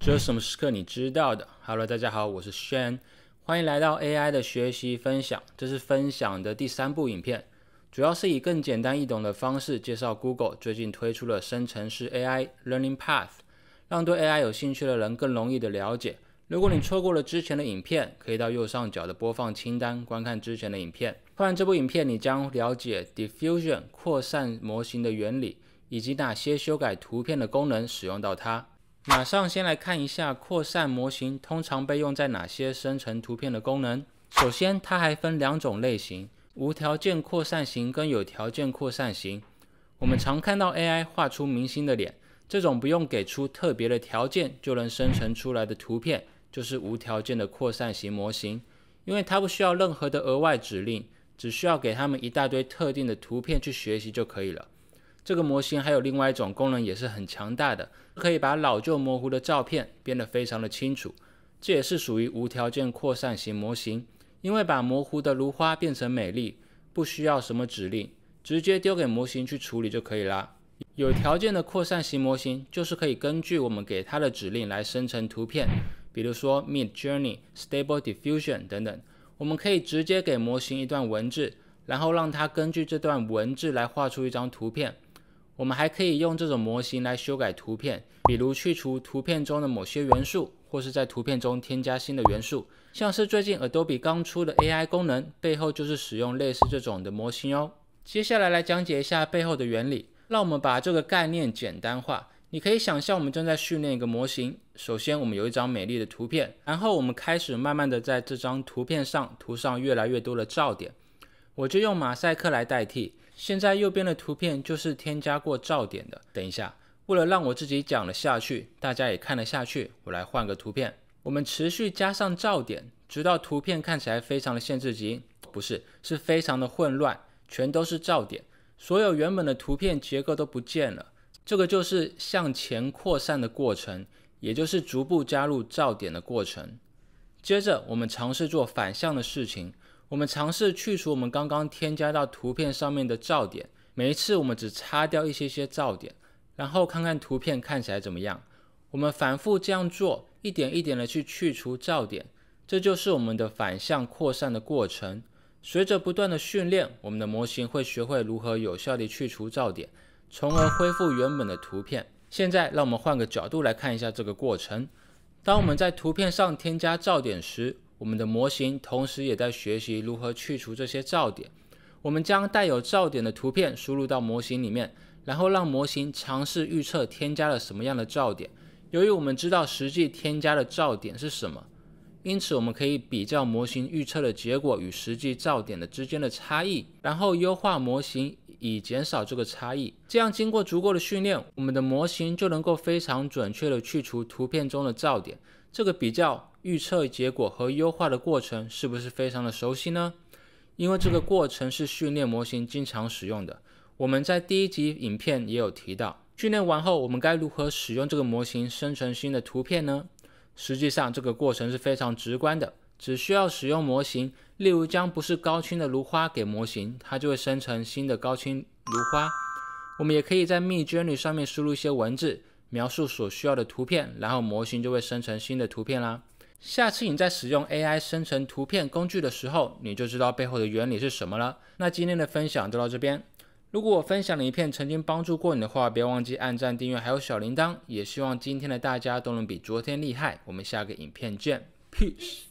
这是什么时刻你知道的？Hello，大家好，我是轩，欢迎来到 AI 的学习分享。这是分享的第三部影片，主要是以更简单易懂的方式介绍 Google 最近推出了生成式 AI Learning Path，让对 AI 有兴趣的人更容易的了解。如果你错过了之前的影片，可以到右上角的播放清单观看之前的影片。看完这部影片，你将了解 Diffusion 扩散模型的原理，以及哪些修改图片的功能使用到它。马上先来看一下扩散模型通常被用在哪些生成图片的功能。首先，它还分两种类型：无条件扩散型跟有条件扩散型。我们常看到 AI 画出明星的脸，这种不用给出特别的条件就能生成出来的图片，就是无条件的扩散型模型，因为它不需要任何的额外指令，只需要给他们一大堆特定的图片去学习就可以了。这个模型还有另外一种功能也是很强大的，可以把老旧模糊的照片变得非常的清楚。这也是属于无条件扩散型模型，因为把模糊的如花变成美丽，不需要什么指令，直接丢给模型去处理就可以了。有条件的扩散型模型就是可以根据我们给它的指令来生成图片，比如说 Mid Journey、Stable Diffusion 等等。我们可以直接给模型一段文字，然后让它根据这段文字来画出一张图片。我们还可以用这种模型来修改图片，比如去除图片中的某些元素，或是在图片中添加新的元素。像是最近 Adobe 刚出的 AI 功能，背后就是使用类似这种的模型哦。接下来来讲解一下背后的原理。让我们把这个概念简单化。你可以想象我们正在训练一个模型。首先，我们有一张美丽的图片，然后我们开始慢慢的在这张图片上涂上越来越多的噪点，我就用马赛克来代替。现在右边的图片就是添加过噪点的。等一下，为了让我自己讲了下去，大家也看了下去，我来换个图片。我们持续加上噪点，直到图片看起来非常的限制级，不是，是非常的混乱，全都是噪点，所有原本的图片结构都不见了。这个就是向前扩散的过程，也就是逐步加入噪点的过程。接着，我们尝试做反向的事情。我们尝试去除我们刚刚添加到图片上面的噪点。每一次我们只擦掉一些些噪点，然后看看图片看起来怎么样。我们反复这样做，一点一点的去去除噪点，这就是我们的反向扩散的过程。随着不断的训练，我们的模型会学会如何有效地去除噪点，从而恢复原本的图片。现在，让我们换个角度来看一下这个过程。当我们在图片上添加噪点时，我们的模型同时也在学习如何去除这些噪点。我们将带有噪点的图片输入到模型里面，然后让模型尝试预测添加了什么样的噪点。由于我们知道实际添加的噪点是什么，因此我们可以比较模型预测的结果与实际噪点的之间的差异，然后优化模型以减少这个差异。这样经过足够的训练，我们的模型就能够非常准确地去除图片中的噪点。这个比较。预测结果和优化的过程是不是非常的熟悉呢？因为这个过程是训练模型经常使用的。我们在第一集影片也有提到，训练完后我们该如何使用这个模型生成新的图片呢？实际上这个过程是非常直观的，只需要使用模型，例如将不是高清的芦花给模型，它就会生成新的高清芦花。我们也可以在 Midjourney 上面输入一些文字描述所需要的图片，然后模型就会生成新的图片啦。下次你在使用 AI 生成图片工具的时候，你就知道背后的原理是什么了。那今天的分享就到这边。如果我分享的影片曾经帮助过你的话，别忘记按赞、订阅，还有小铃铛。也希望今天的大家都能比昨天厉害。我们下个影片见，Peace。